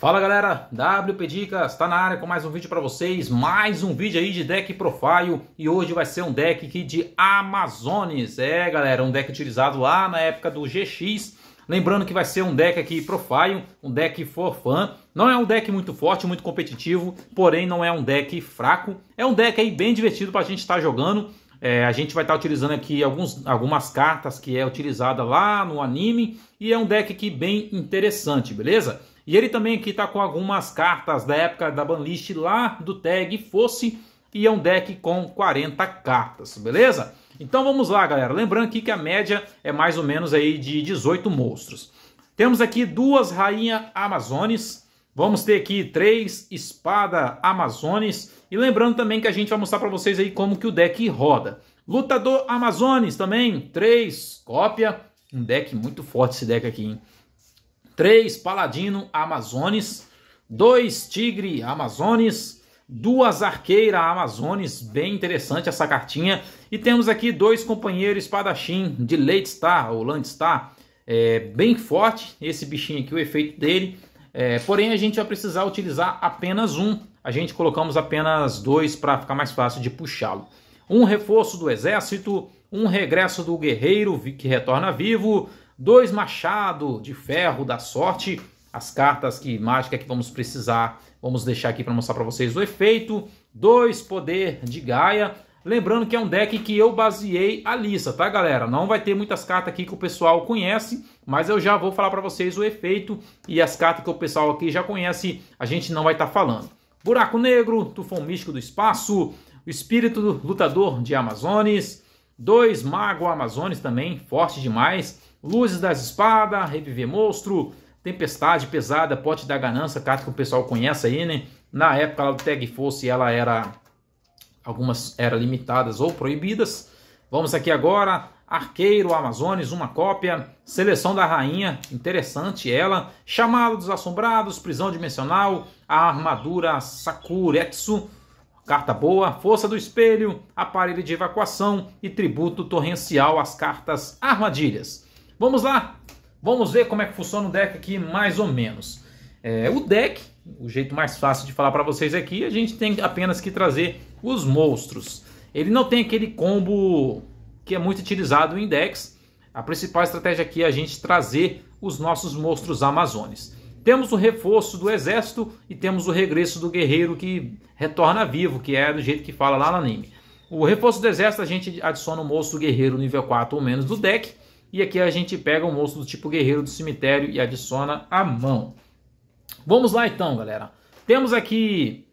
Fala galera, WP Dicas está na área com mais um vídeo para vocês, mais um vídeo aí de deck profile e hoje vai ser um deck aqui de Amazones, é galera, um deck utilizado lá na época do GX, lembrando que vai ser um deck aqui profile, um deck for fun, não é um deck muito forte, muito competitivo, porém não é um deck fraco, é um deck aí bem divertido para a gente estar tá jogando, é, a gente vai estar tá utilizando aqui alguns, algumas cartas que é utilizada lá no anime e é um deck aqui bem interessante, beleza? E ele também aqui está com algumas cartas da época da banlist lá do tag fosse e é um deck com 40 cartas, beleza? Então vamos lá, galera. Lembrando aqui que a média é mais ou menos aí de 18 monstros. Temos aqui duas rainha amazones, vamos ter aqui três espada amazones e lembrando também que a gente vai mostrar para vocês aí como que o deck roda. Lutador amazones também, três cópia, um deck muito forte esse deck aqui, hein? 3 Paladino Amazones, 2 Tigre Amazones, 2 Arqueira Amazones, bem interessante essa cartinha. E temos aqui dois companheiros espadachim de Late Star ou Landstar, é bem forte esse bichinho aqui, o efeito dele. É, porém, a gente vai precisar utilizar apenas um. A gente colocamos apenas dois para ficar mais fácil de puxá-lo. Um reforço do exército, um regresso do guerreiro que retorna vivo, dois machado de ferro da sorte, as cartas que mágica que vamos precisar. Vamos deixar aqui para mostrar para vocês o efeito, dois poder de Gaia. Lembrando que é um deck que eu baseei a lista, tá galera? Não vai ter muitas cartas aqui que o pessoal conhece, mas eu já vou falar para vocês o efeito e as cartas que o pessoal aqui já conhece, a gente não vai estar tá falando. Buraco Negro, Tufão Místico do Espaço, o Espírito Lutador de Amazones, dois Mago Amazones também, forte demais. Luzes das Espadas, Reviver Monstro, Tempestade Pesada, Pote da Ganância, carta que o pessoal conhece aí, né? Na época lá do Tag Force ela era. Algumas eram limitadas ou proibidas. Vamos aqui agora. Arqueiro Amazones, uma cópia. Seleção da Rainha, interessante ela. Chamado dos Assombrados, Prisão Dimensional, a Armadura Sakuretsu, carta boa. Força do Espelho, Aparelho de Evacuação e Tributo Torrencial, as cartas Armadilhas. Vamos lá, vamos ver como é que funciona o deck aqui mais ou menos. É, o deck, o jeito mais fácil de falar para vocês aqui, a gente tem apenas que trazer os monstros. Ele não tem aquele combo que é muito utilizado em decks. A principal estratégia aqui é a gente trazer os nossos monstros amazones. Temos o reforço do exército e temos o regresso do guerreiro que retorna vivo, que é do jeito que fala lá no anime. O reforço do exército a gente adiciona o monstro guerreiro nível 4 ou menos do deck. E aqui a gente pega o monstro do tipo guerreiro do cemitério e adiciona a mão. Vamos lá então, galera. Temos aqui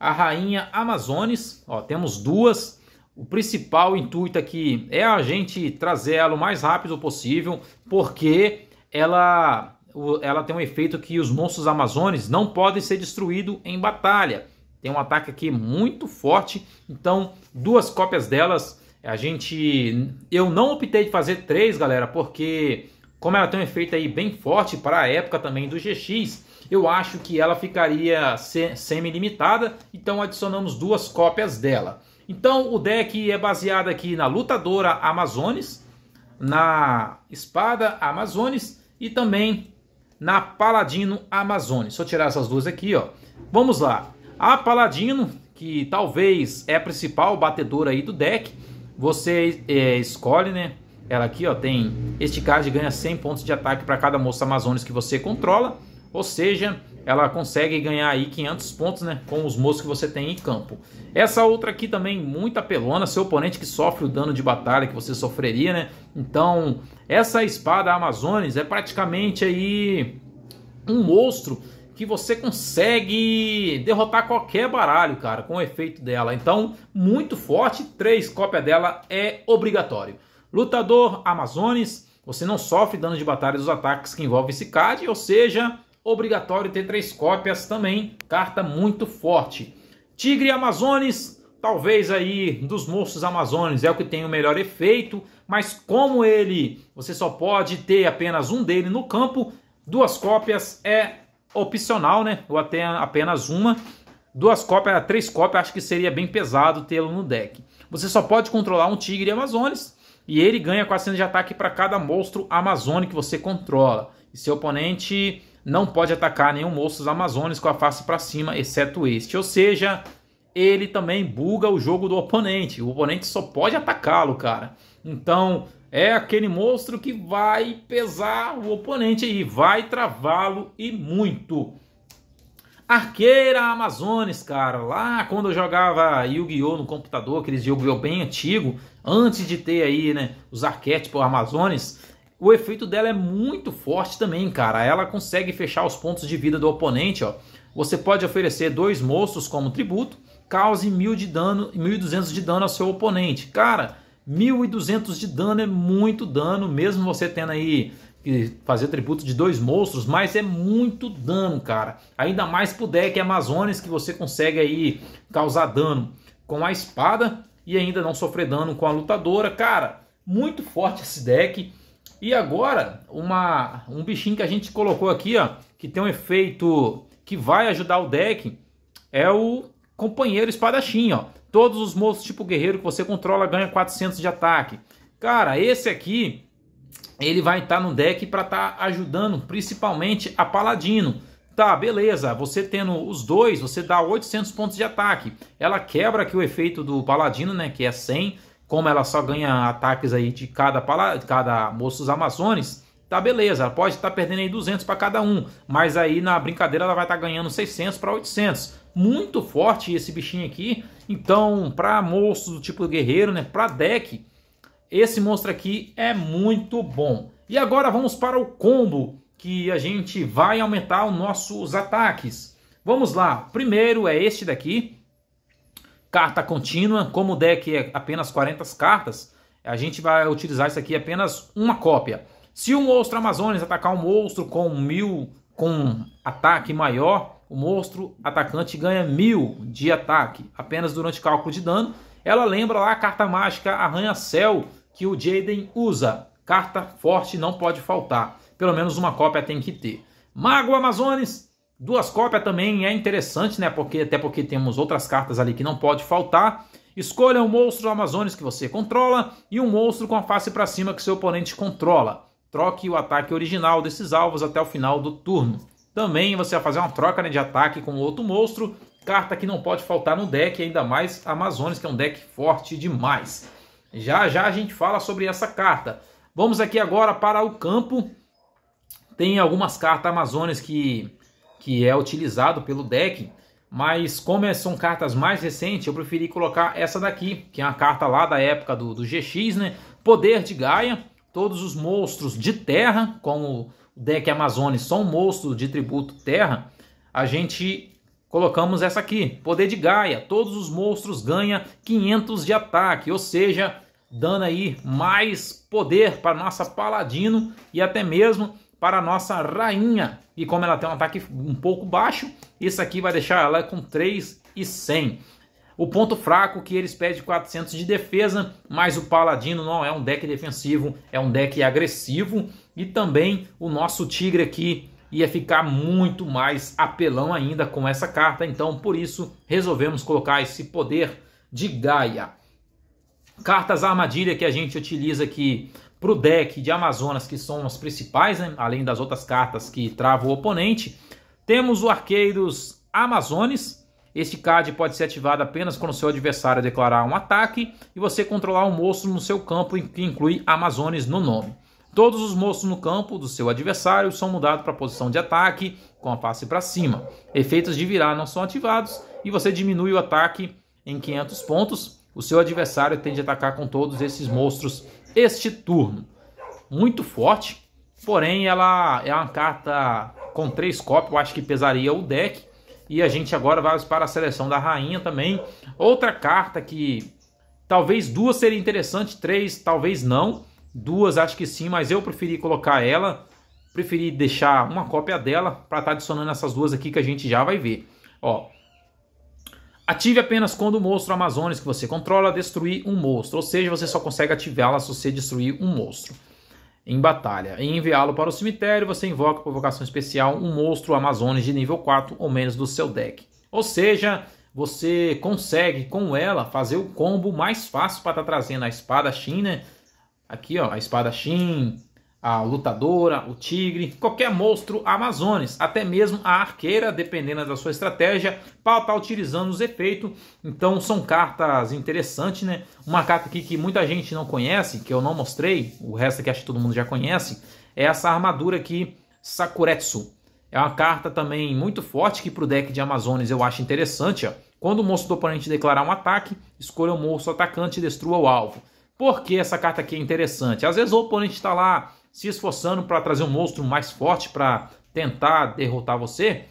a rainha Amazones, ó, temos duas. O principal intuito aqui é a gente trazer ela o mais rápido possível, porque ela, ela tem um efeito que os monstros amazones não podem ser destruídos em batalha. Tem um ataque aqui muito forte, então duas cópias delas a gente. Eu não optei de fazer três, galera, porque como ela tem um efeito aí bem forte para a época também do GX, eu acho que ela ficaria semi-limitada, então adicionamos duas cópias dela. Então o deck é baseado aqui na lutadora Amazones, na espada Amazones e também na paladino Amazones. Só tirar essas duas aqui, ó. Vamos lá. A paladino, que talvez é a principal batedora aí do deck, você é, escolhe, né? Ela aqui, ó, tem este card ganha 100 pontos de ataque para cada moça amazonas que você controla, ou seja, ela consegue ganhar aí 500 pontos, né, com os moços que você tem em campo. Essa outra aqui também muito apelona, seu oponente que sofre o dano de batalha que você sofreria, né? Então, essa espada Amazonas é praticamente aí um monstro que você consegue derrotar qualquer baralho, cara, com o efeito dela. Então, muito forte, três cópias dela é obrigatório. Lutador Amazones, você não sofre dano de batalha dos ataques que envolvem esse card, ou seja, obrigatório ter três cópias também, carta muito forte. Tigre Amazones, talvez aí dos moços Amazones é o que tem o melhor efeito, mas como ele, você só pode ter apenas um dele no campo, duas cópias é opcional, né? Ou até apenas uma. Duas cópias, três cópias, acho que seria bem pesado tê-lo no deck. Você só pode controlar um Tigre Amazonas e ele ganha 400 de ataque para cada monstro Amazone que você controla. E seu oponente não pode atacar nenhum monstro Amazonas com a face para cima, exceto este. Ou seja, ele também buga o jogo do oponente. O oponente só pode atacá-lo, cara. Então, é aquele monstro que vai pesar o oponente aí, vai travá-lo e muito. Arqueira Amazonas, cara, lá quando eu jogava Yu-Gi-Oh! no computador, aqueles Yu-Gi-Oh! bem antigo, antes de ter aí, né, os arquétipos Amazonas, o efeito dela é muito forte também, cara. Ela consegue fechar os pontos de vida do oponente, ó. Você pode oferecer dois monstros como tributo, cause mil de dano, 1.200 de dano ao seu oponente. Cara, 1.200 de dano é muito dano, mesmo você tendo aí que fazer tributo de dois monstros, mas é muito dano, cara. Ainda mais pro deck Amazonas que você consegue aí causar dano com a espada e ainda não sofrer dano com a lutadora. Cara, muito forte esse deck. E agora, uma, um bichinho que a gente colocou aqui, ó, que tem um efeito que vai ajudar o deck, é o companheiro espadachim, ó. Todos os monstros tipo guerreiro que você controla ganha 400 de ataque. Cara, esse aqui ele vai estar tá no deck para estar tá ajudando principalmente a Paladino. Tá, beleza, você tendo os dois, você dá 800 pontos de ataque. Ela quebra aqui o efeito do Paladino, né, que é 100. Como ela só ganha ataques aí de cada, cada Moços Amazones, tá beleza, ela pode estar tá perdendo aí 200 para cada um. Mas aí na brincadeira ela vai estar tá ganhando 600 para 800 muito forte esse bichinho aqui. Então, para monstros do tipo guerreiro, né, para deck, esse monstro aqui é muito bom. E agora vamos para o combo, que a gente vai aumentar os nossos ataques. Vamos lá, primeiro é este daqui, carta contínua, como o deck é apenas 40 cartas, a gente vai utilizar isso aqui apenas uma cópia. Se o monstro Amazonas atacar um monstro com mil, com ataque maior, o monstro atacante ganha mil de ataque apenas durante cálculo de dano. Ela lembra lá a carta mágica Arranha-Céu que o Jaden usa. Carta forte não pode faltar. Pelo menos uma cópia tem que ter. Mago Amazones, duas cópias também é interessante, né? Porque, até porque temos outras cartas ali que não pode faltar. Escolha um monstro Amazones que você controla e um monstro com a face para cima que seu oponente controla. Troque o ataque original desses alvos até o final do turno. Também você vai fazer uma troca né, de ataque com outro monstro. Carta que não pode faltar no deck, ainda mais Amazonas, que é um deck forte demais. Já já a gente fala sobre essa carta. Vamos aqui agora para o campo. Tem algumas cartas Amazonas que, que é utilizado pelo deck. Mas como é, são cartas mais recentes, eu preferi colocar essa daqui. Que é uma carta lá da época do, do GX, né? Poder de Gaia Todos os monstros de terra, como o deck Amazônia são monstros de tributo terra, a gente colocamos essa aqui. Poder de Gaia, todos os monstros ganham 500 de ataque, ou seja, dando aí mais poder para nossa Paladino e até mesmo para nossa Rainha. E como ela tem um ataque um pouco baixo, isso aqui vai deixar ela com 3 e 100. O ponto fraco que eles pedem 400 de defesa, mas o Paladino não é um deck defensivo, é um deck agressivo. E também o nosso Tigre aqui ia ficar muito mais apelão ainda com essa carta. Então, por isso, resolvemos colocar esse poder de Gaia. Cartas armadilha que a gente utiliza aqui para o deck de Amazonas, que são as principais, né? além das outras cartas que travam o oponente. Temos o Arqueiros Amazones, este card pode ser ativado apenas quando seu adversário declarar um ataque e você controlar um monstro no seu campo que inclui Amazones no nome. Todos os monstros no campo do seu adversário são mudados para a posição de ataque com a face para cima. Efeitos de virar não são ativados e você diminui o ataque em 500 pontos. O seu adversário tem de atacar com todos esses monstros este turno. Muito forte, porém ela é uma carta com três copos, eu acho que pesaria o deck e a gente agora vai para a seleção da rainha também. Outra carta que talvez duas seria interessante, três talvez não. Duas acho que sim, mas eu preferi colocar ela. Preferi deixar uma cópia dela para estar tá adicionando essas duas aqui que a gente já vai ver. Ó, Ative apenas quando o monstro Amazonas que você controla destruir um monstro, ou seja, você só consegue ativá-la se você destruir um monstro em batalha. E enviá-lo para o cemitério, você invoca por vocação especial um monstro Amazonas de nível 4 ou menos do seu deck. Ou seja, você consegue com ela fazer o combo mais fácil para estar tá trazendo a espada Shin, né? Aqui, ó, a espada Shin, a lutadora, o tigre, qualquer monstro amazones, até mesmo a arqueira, dependendo da sua estratégia, para estar tá utilizando os efeitos. Então são cartas interessantes, né? Uma carta aqui que muita gente não conhece, que eu não mostrei, o resto que acho que todo mundo já conhece, é essa armadura aqui, Sakuretsu. É uma carta também muito forte que para o deck de amazones eu acho interessante. Ó. Quando o monstro do oponente declarar um ataque, escolha o monstro atacante e destrua o alvo. Por que essa carta aqui é interessante? Às vezes o oponente está lá se esforçando para trazer um monstro mais forte para tentar derrotar você,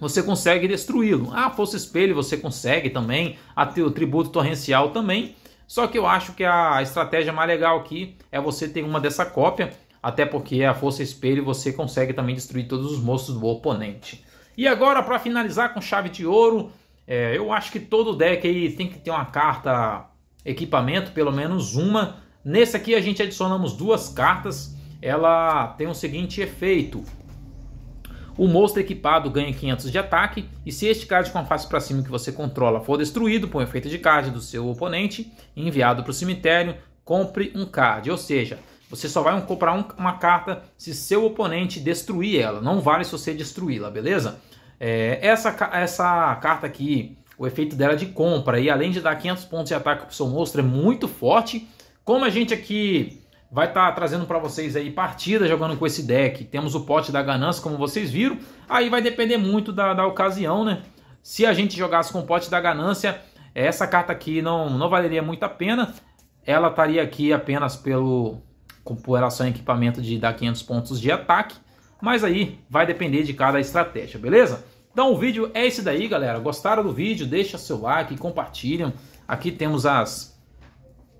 você consegue destruí-lo. Ah, força espelho você consegue também, o tributo torrencial também. Só que eu acho que a estratégia mais legal aqui é você ter uma dessa cópia, até porque a força espelho você consegue também destruir todos os monstros do oponente. E agora, para finalizar com chave de ouro, é, eu acho que todo deck aí tem que ter uma carta equipamento, pelo menos uma, Nesse aqui a gente adicionamos duas cartas, ela tem o seguinte efeito. O monstro equipado ganha 500 de ataque, e se este card com a face para cima que você controla for destruído por um efeito de card do seu oponente, enviado para o cemitério, compre um card. Ou seja, você só vai comprar um, uma carta se seu oponente destruir ela. Não vale se você destruí-la, beleza? É, essa, essa carta aqui, o efeito dela de compra, e além de dar 500 pontos de ataque para o seu monstro, é muito forte como a gente aqui vai estar tá trazendo para vocês aí partidas jogando com esse deck, temos o pote da ganância, como vocês viram, aí vai depender muito da, da ocasião, né? Se a gente jogasse com o pote da ganância, essa carta aqui não, não valeria muito a pena, ela estaria aqui apenas pelo comparação em equipamento de dar 500 pontos de ataque, mas aí vai depender de cada estratégia, beleza? Então o vídeo é esse daí, galera. Gostaram do vídeo? Deixa seu like, compartilham. Aqui temos as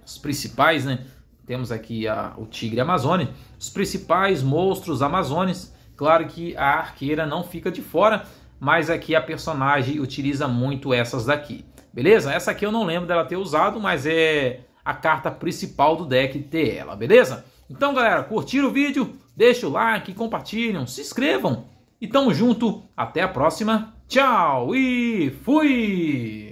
os principais, né? Temos aqui a, o tigre amazônico, os principais monstros amazônicos. Claro que a arqueira não fica de fora, mas aqui a personagem utiliza muito essas daqui. Beleza? Essa aqui eu não lembro dela ter usado, mas é a carta principal do deck ter ela, beleza? Então, galera, curtiram o vídeo? Deixa o like, compartilham, se inscrevam. E tamo junto, até a próxima. Tchau e fui!